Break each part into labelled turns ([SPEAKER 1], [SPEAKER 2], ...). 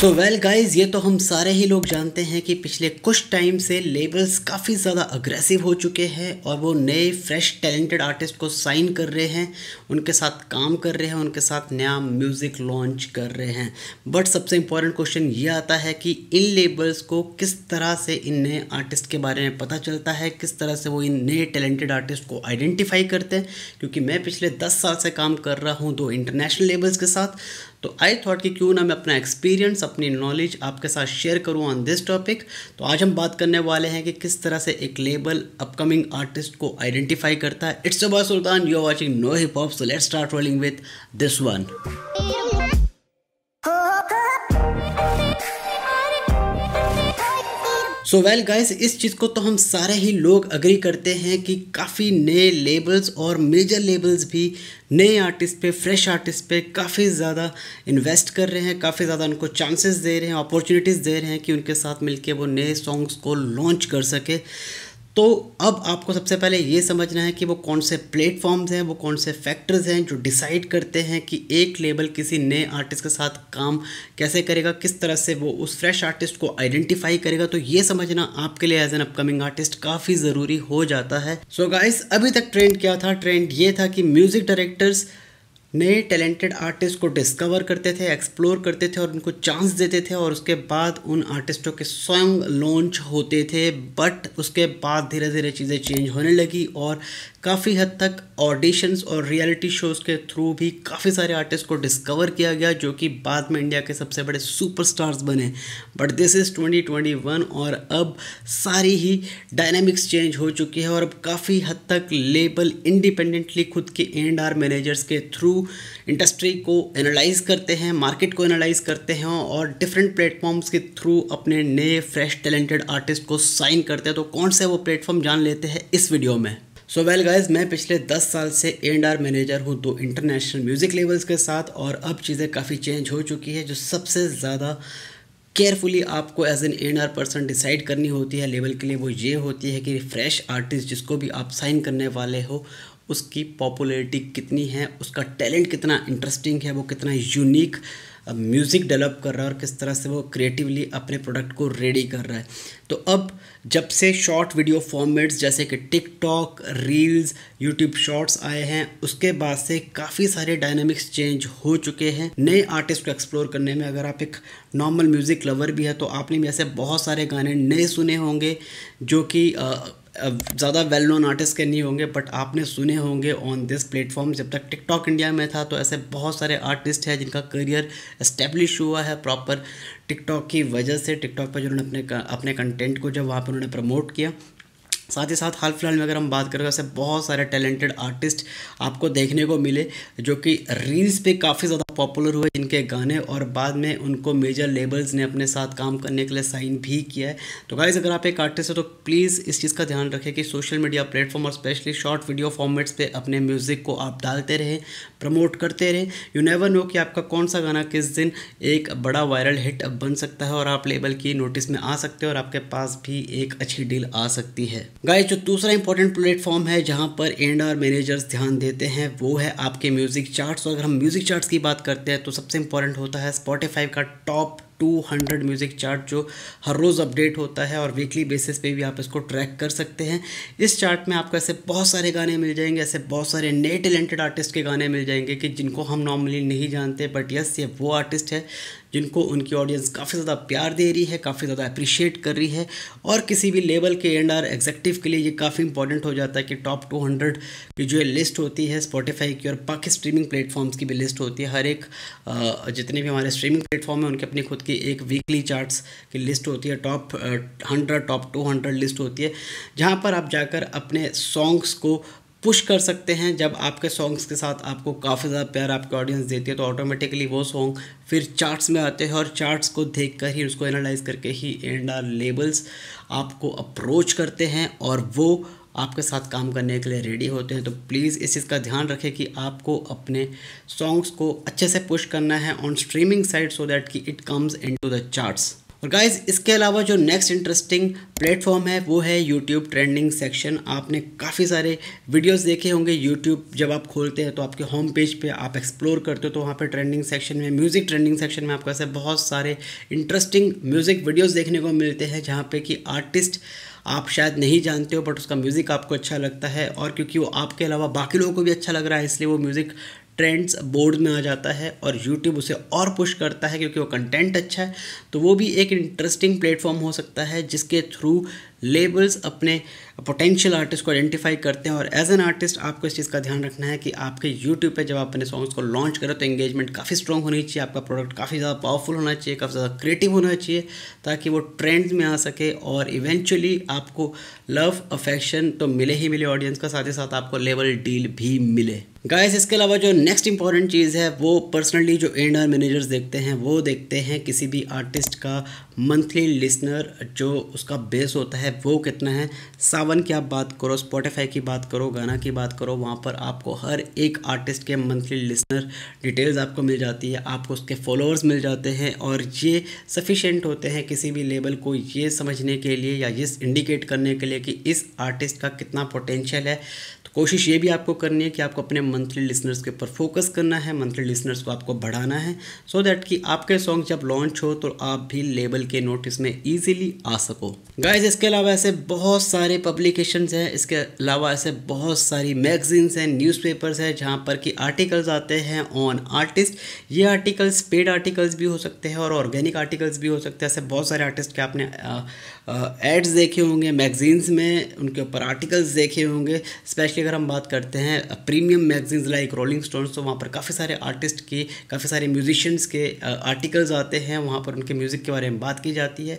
[SPEAKER 1] so well guys ये तो हम सारे ही लोग जानते हैं कि पिछले कुछ टाइम से लेबल्स काफ़ी ज़्यादा अग्रेसिव हो चुके हैं और वो नए फ्रेश टैलेंटेड आर्टिस्ट को साइन कर रहे हैं उनके साथ काम कर रहे हैं उनके साथ नया म्यूज़िक लॉन्च कर रहे हैं बट सबसे इम्पॉर्टेंट क्वेश्चन ये आता है कि इन लेबल्स को किस तरह से इन नए आर्टिस्ट के बारे में पता चलता है किस तरह से वो इन नए टैलेंटेड आर्टिस्ट को आइडेंटिफाई करते हैं क्योंकि मैं पिछले दस साल से काम कर रहा हूँ दो इंटरनेशनल लेबल्स के साथ तो आई थॉट कि क्यों ना मैं अपना एक्सपीरियंस अपनी नॉलेज आपके साथ शेयर करूँ ऑन दिस टॉपिक तो आज हम बात करने वाले हैं कि किस तरह से एक लेबल अपकमिंग आर्टिस्ट को आइडेंटिफाई करता है it's about Sultan you are watching no hip hop so let start rolling with this one so well guys इस चीज़ को तो हम सारे ही लोग अग्री करते हैं कि काफ़ी नए लेबल्स और मेजर लेबल्स भी नए आर्टिस्ट पे फ्रेश आर्टिस्ट पे काफ़ी ज़्यादा इन्वेस्ट कर रहे हैं काफ़ी ज़्यादा उनको चांसेस दे रहे हैं अपॉर्चुनिटीज़ दे रहे हैं कि उनके साथ मिलके वो नए सॉन्ग्स को लॉन्च कर सके तो अब आपको सबसे पहले ये समझना है कि वो कौन से प्लेटफॉर्म्स हैं वो कौन से फैक्टर्स हैं जो डिसाइड करते हैं कि एक लेबल किसी नए आर्टिस्ट के साथ काम कैसे करेगा किस तरह से वो उस फ्रेश आर्टिस्ट को आइडेंटिफाई करेगा तो ये समझना आपके लिए एज एन अपकमिंग आर्टिस्ट काफ़ी ज़रूरी हो जाता है सो so गाइस अभी तक ट्रेंड क्या था ट्रेंड ये था कि म्यूज़िक डायरेक्टर्स नए टैलेंटेड आर्टिस्ट को डिस्कवर करते थे एक्सप्लोर करते थे और उनको चांस देते थे और उसके बाद उन आर्टिस्टों के स्वयं लॉन्च होते थे बट उसके बाद धीरे धीरे चीज़ें चेंज होने लगी और काफ़ी हद तक ऑडिशंस और रियलिटी शोज़ के थ्रू भी काफ़ी सारे आर्टिस्ट को डिस्कवर किया गया जो कि बाद में इंडिया के सबसे बड़े सुपरस्टार्स बने बट दिस इज़ 2021 और अब सारी ही डायनामिक्स चेंज हो चुकी है और अब काफ़ी हद तक लेबल इंडिपेंडेंटली खुद के एंड आर मैनेजर्स के थ्रू इंडस्ट्री को एनालाइज करते हैं मार्केट को एनालाइज करते हैं और डिफरेंट प्लेटफॉर्म्स के थ्रू अपने नए फ्रेश टैलेंटेड आर्टिस्ट को साइन करते हैं तो कौन से वो प्लेटफॉर्म जान लेते हैं इस वीडियो में सो वेल गाइज मैं पिछले 10 साल से एंड आर मैनेजर हूँ दो इंटरनेशनल म्यूज़िक लेवल्स के साथ और अब चीज़ें काफ़ी चेंज हो चुकी है जो सबसे ज़्यादा केयरफुली आपको as an and R person decide करनी होती है लेवल के लिए वो ये होती है कि फ्रेश आर्टिस्ट जिसको भी आप साइन करने वाले हो उसकी पॉपुलरिटी कितनी है उसका टैलेंट कितना इंटरेस्टिंग है वो कितना यूनिक म्यूज़िक डेवलप कर रहा है और किस तरह से वो क्रिएटिवली अपने प्रोडक्ट को रेडी कर रहा है तो अब जब से शॉर्ट वीडियो फॉर्मेट्स जैसे कि टिकटॉक रील्स यूट्यूब शॉर्ट्स आए हैं उसके बाद से काफ़ी सारे डायनामिक्स चेंज हो चुके हैं नए आर्टिस्ट को एक्सप्लोर करने में अगर आप एक नॉर्मल म्यूज़िक लवर भी है तो आपने भी ऐसे बहुत सारे गाने नए सुने होंगे जो कि ज़्यादा वेल नोन आर्टिस्ट के नहीं होंगे बट आपने सुने होंगे ऑन दिस प्लेटफॉर्म जब तक टिकटॉक इंडिया में था तो ऐसे बहुत सारे आर्टिस्ट हैं जिनका करियर इस्टेब्लिश हुआ है प्रॉपर टिकटॉक की वजह से टिकटॉक पर जिन्होंने अपने अपने कंटेंट को जब वहाँ पर उन्होंने प्रमोट किया साथ ही साथ हाल फिलहाल में अगर हम बात करें ऐसे बहुत सारे टैलेंटेड आर्टिस्ट आपको देखने को मिले जो कि रील्स पे काफ़ी ज़्यादा पॉपुलर हुए इनके गाने और बाद में उनको मेजर लेबल्स ने अपने साथ काम करने के लिए साइन भी किया है तो गाइज़ अगर आप एक आर्टिस्ट हो तो प्लीज़ इस चीज़ का ध्यान रखें कि सोशल मीडिया प्लेटफॉर्म और स्पेशली शॉर्ट वीडियो फॉर्मेट्स पे अपने म्यूज़िक को आप डालते रहें प्रमोट करते रहें यू नेवर नो कि आपका कौन सा गाना किस दिन एक बड़ा वायरल हिट बन सकता है और आप लेबल की नोटिस में आ सकते हो और आपके पास भी एक अच्छी डील आ सकती है गाइज जो दूसरा इंपॉर्टेंट प्लेटफॉर्म है जहाँ पर एंड आर मैनेजर्स ध्यान देते हैं वो है आपके म्यूज़िक चार्ट्स और अगर हम म्यूज़िक चार्ट्स की बात करते हैं तो सबसे इंपॉर्टेंट होता है स्पॉटिफाई का टॉप 200 म्यूज़िक चार्ट जो हर रोज़ अपडेट होता है और वीकली बेसिस पे भी आप इसको ट्रैक कर सकते हैं इस चार्ट में आपको ऐसे बहुत सारे गाने मिल जाएंगे ऐसे बहुत सारे नए टैलेंटेड आर्टिस्ट के गाने मिल जाएंगे कि जिनको हम नॉर्मली नहीं जानते बट यस ये वो आर्टिस्ट है जिनको उनकी ऑडियंस काफ़ी ज़्यादा प्यार दे रही है काफ़ी ज़्यादा अप्रिशिएट कर रही है और किसी भी लेवल के एंड आर एग्जेक्टिव के लिए ये काफ़ी इंपॉर्टेंट हो जाता है कि टॉप 200 की जो लिस्ट होती है स्पॉटिफाई की और बाकी स्ट्रीमिंग प्लेटफॉर्म्स की भी लिस्ट होती है हर एक जितने भी हमारे स्ट्रीमिंग प्लेटफॉर्म है उनके अपने खुद के एक वीकली चार्ट्स की लिस्ट होती है top hundred top two hundred list होती है जहाँ पर आप जाकर अपने सॉन्ग्स को पुश कर सकते हैं जब आपके सॉन्ग्स के साथ आपको काफ़ी ज़्यादा प्यार आपके ऑडियंस देती है तो ऑटोमेटिकली वो सॉन्ग फिर चार्ट्स में आते हैं और चार्ट्स को देख कर ही उसको एनालाइज करके ही एंड आर लेबल्स आपको अप्रोच करते हैं और वो आपके साथ काम करने के लिए रेडी होते हैं तो प्लीज़ इस चीज़ का ध्यान रखें कि आपको अपने सॉन्ग्स को अच्छे से पुश करना है on streaming site so that कि it comes into the charts और गाइज इसके अलावा जो नेक्स्ट इंटरेस्टिंग प्लेटफॉर्म है वो है यूट्यूब ट्रेंडिंग सेक्शन आपने काफ़ी सारे वीडियोस देखे होंगे यूट्यूब जब आप खोलते हैं तो आपके होम पेज पे आप एक्सप्लोर करते हो तो वहाँ पे ट्रेंडिंग सेक्शन में म्यूज़िक ट्रेंडिंग सेक्शन में आपको ऐसे बहुत सारे इंटरेस्टिंग म्यूज़िक वीडियोज़ देखने को मिलते हैं जहाँ पर कि आर्टिस्ट आप शायद नहीं जानते हो बट उसका म्यूज़िक आपको अच्छा लगता है और क्योंकि वो आपके अलावा बाकी लोगों को भी अच्छा लग रहा है इसलिए वो म्यूज़िक ट्रेंड्स बोर्ड में आ जाता है और यूट्यूब उसे और पुश करता है क्योंकि वो कंटेंट अच्छा है तो वो भी एक इंटरेस्टिंग प्लेटफॉर्म हो सकता है जिसके थ्रू लेबल्स अपने पोटेंशियल आर्टिस्ट को आइडेंटिफाई करते हैं और एज एन आर्टिस्ट आपको इस चीज़ का ध्यान रखना है कि आपके यूट्यूब पे जब आप अपने सॉन्ग्स को लॉन्च करें तो एंगेजमेंट काफ़ी स्ट्रॉन्ग होनी चाहिए आपका प्रोडक्ट काफ़ी ज़्यादा पावरफुल होना चाहिए काफ़ी ज़्यादा क्रिएटिव होना चाहिए ताकि वो ट्रेंड्स में आ सके और इवेंचुअली आपको लव अफेक्शन तो मिले ही मिले ऑडियंस का साथ ही साथ आपको लेवल डील भी मिले गाइस इसके अलावा जो नेक्स्ट इंपॉर्टेंट चीज़ है वो पर्सनली जो एंडर मैनेजर्स देखते हैं वो देखते हैं किसी भी आर्टिस्ट का मंथली लिसनर जो उसका बेस होता है है वो कितना है सावन की आप बात करो स्पॉटिफाई की बात करो गाना की बात करो वहाँ पर आपको हर एक आर्टिस्ट के मंथली लिसनर डिटेल्स आपको मिल जाती है आपको उसके फॉलोअर्स मिल जाते हैं और ये सफिशेंट होते हैं किसी भी लेबल को ये समझने के लिए या ये इंडिकेट करने के लिए कि इस आर्टिस्ट का कितना पोटेंशियल है तो कोशिश ये भी आपको करनी है कि आपको अपने मंथली लिसनर्स के ऊपर फोकस करना है मंथली लिसनर्स को आपको बढ़ाना है सो so दैट कि आपके सॉन्ग जब लॉन्च हो तो आप भी लेबल के नोटिस में ईजिली आ सको गाइज इसके अलावा ऐसे बहुत सारे पब्लिकेशंस हैं इसके अलावा ऐसे बहुत सारी मैगजीन्स हैं न्यूज़पेपर्स हैं जहाँ पर कि आर्टिकल्स आते हैं ऑन आर्टिस्ट ये आर्टिकल्स पेड आर्टिकल्स भी हो सकते हैं और ऑर्गेनिक आर्टिकल्स भी हो सकते हैं ऐसे बहुत सारे आर्टिस्ट के आपने एड्स देखे होंगे मैगजीन्स में उनके ऊपर आर्टिकल्स देखे होंगे स्पेशली अगर हम बात करते हैं premium magazines like Rolling Stones तो वहाँ पर काफ़ी सारे आर्टिस्ट के काफ़ी सारे म्यूजिशंस के आर्टिकल्स आते हैं वहाँ पर उनके म्यूज़िक के बारे में बात की जाती है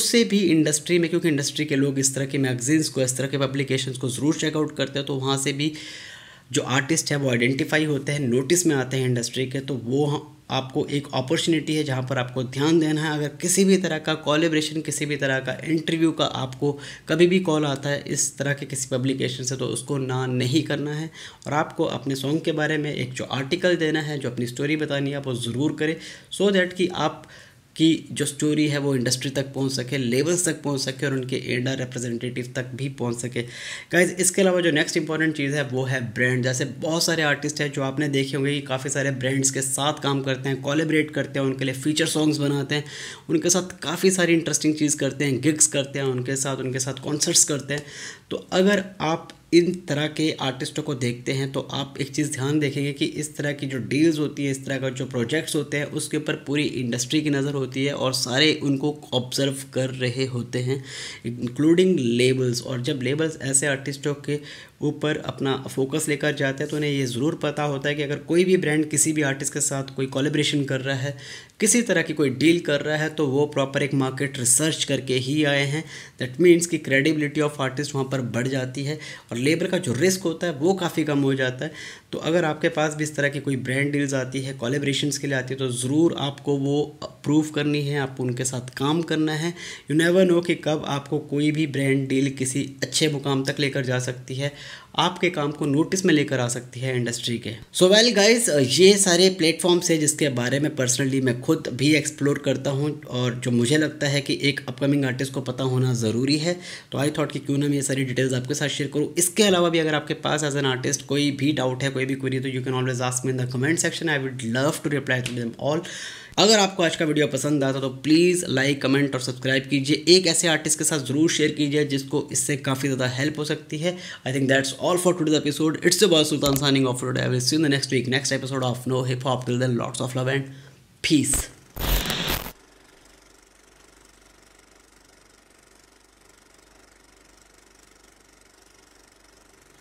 [SPEAKER 1] उससे भी इंडस्ट्री में क्योंकि इंडस्ट्री के लोग इस तरह के मैगजीन्स को इस तरह के पब्लिकेशन को ज़रूर चेकआउट करते हैं तो वहाँ से भी जो आर्टिस्ट है वो आइडेंटिफाई होते हैं नोटिस में आते हैं इंडस्ट्री के तो वो आपको एक अपॉर्चुनिटी है जहाँ पर आपको ध्यान देना है अगर किसी भी तरह का कॉलेब्रेशन किसी भी तरह का इंटरव्यू का आपको कभी भी कॉल आता है इस तरह के किसी पब्लिकेशन से तो उसको ना नहीं करना है और आपको अपने सॉन्ग के बारे में एक जो आर्टिकल देना है जो अपनी स्टोरी बतानी है आप वो ज़रूर करें सो so दैट कि आप कि जो स्टोरी है वो इंडस्ट्री तक पहुंच सके लेवल्स तक पहुंच सके और उनके एडा रिप्रेजेंटेटिव तक भी पहुंच सके गाइज इसके अलावा जो नेक्स्ट इंपॉर्टेंट चीज़ है वो है ब्रांड जैसे बहुत सारे आर्टिस्ट हैं जो आपने देखे होंगे कि काफ़ी सारे ब्रांड्स के साथ काम करते हैं कोलेबरेट करते हैं उनके लिए फीचर सॉन्ग्स बनाते हैं उनके साथ काफ़ी सारी इंटरेस्टिंग चीज़ करते हैं गिग्स करते हैं उनके साथ उनके साथ कॉन्सर्ट्स करते हैं तो अगर आप इन तरह के आर्टिस्टों को देखते हैं तो आप एक चीज़ ध्यान देखेंगे कि इस तरह की जो डील्स होती है इस तरह का जो प्रोजेक्ट्स होते हैं उसके ऊपर पूरी इंडस्ट्री की नज़र होती है और सारे उनको ऑब्जर्व कर रहे होते हैं इंक्लूडिंग लेबल्स और जब लेबल्स ऐसे आर्टिस्टों के ऊपर अपना फोकस लेकर जाते हैं तो उन्हें ये ज़रूर पता होता है कि अगर कोई भी ब्रांड किसी भी आर्टिस्ट के साथ कोई कोलेब्रेशन कर रहा है किसी तरह की कोई डील कर रहा है तो वो प्रॉपर एक मार्केट रिसर्च करके ही आए हैं दैट मीन्स कि क्रेडिबिलिटी ऑफ आर्टिस्ट वहाँ पर बढ़ जाती है और लेबर का जो रिस्क होता है वो काफ़ी कम हो जाता है तो अगर आपके पास भी इस तरह की कोई ब्रांड डील्स आती है कॉलेब्रेशन के लिए आती है तो ज़रूर आपको वो अप्रूव करनी है आपको उनके साथ काम करना है यू नेवर नो कि कब आपको कोई भी ब्रांड डील किसी अच्छे मुकाम तक लेकर जा सकती है आपके काम को नोटिस में लेकर आ सकती है इंडस्ट्री के सो वेल गाइज ये सारे प्लेटफॉर्म्स है जिसके बारे में पर्सनली मैं खुद भी एक्सप्लोर करता हूँ और जो मुझे लगता है कि एक अपकमिंग आर्टिस्ट को पता होना ज़रूरी है तो आई थॉट कि क्यों ना मैं ये सारी डिटेल्स आपके साथ शेयर करूँ इसके अलावा भी अगर आपके पास एज एन आर्टिस्ट कोई भी डाउट है कोई भी क्वेरी तो you can always ask me in the comment section I would love to reply to them all अगर आपको आज का वीडियो पसंद आता तो प्लीज़ लाइक कमेंट और सब्सक्राइब कीजिए एक ऐसे आर्टिस्ट के साथ ज़रूर शेयर कीजिए जिसको इससे काफ़ी ज़्यादा हेल्प हो सकती है I think that's all for today episode it's अब Sultan signing off road see the next week next episode of no hip hop till then lots of love and piece